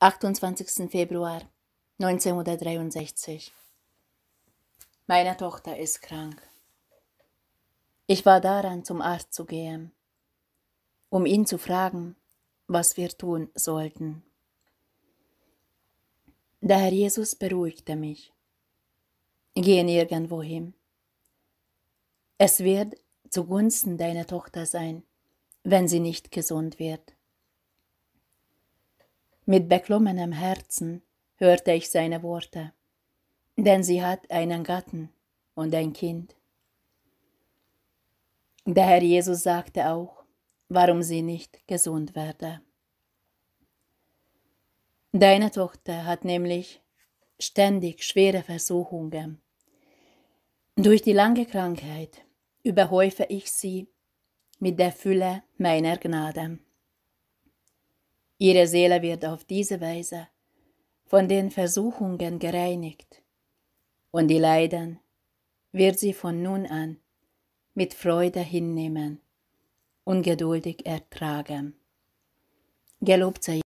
28. Februar 1963. Meine Tochter ist krank. Ich war daran, zum Arzt zu gehen, um ihn zu fragen, was wir tun sollten. Der Herr Jesus beruhigte mich. Gehen nirgendwo hin. Es wird zugunsten deiner Tochter sein, wenn sie nicht gesund wird. Mit beklommenem Herzen hörte ich seine Worte, denn sie hat einen Gatten und ein Kind. Der Herr Jesus sagte auch, warum sie nicht gesund werde. Deine Tochter hat nämlich ständig schwere Versuchungen. Durch die lange Krankheit überhäufe ich sie mit der Fülle meiner Gnade. Ihre Seele wird auf diese Weise von den Versuchungen gereinigt und die Leiden wird sie von nun an mit Freude hinnehmen und geduldig ertragen. Gelobt sei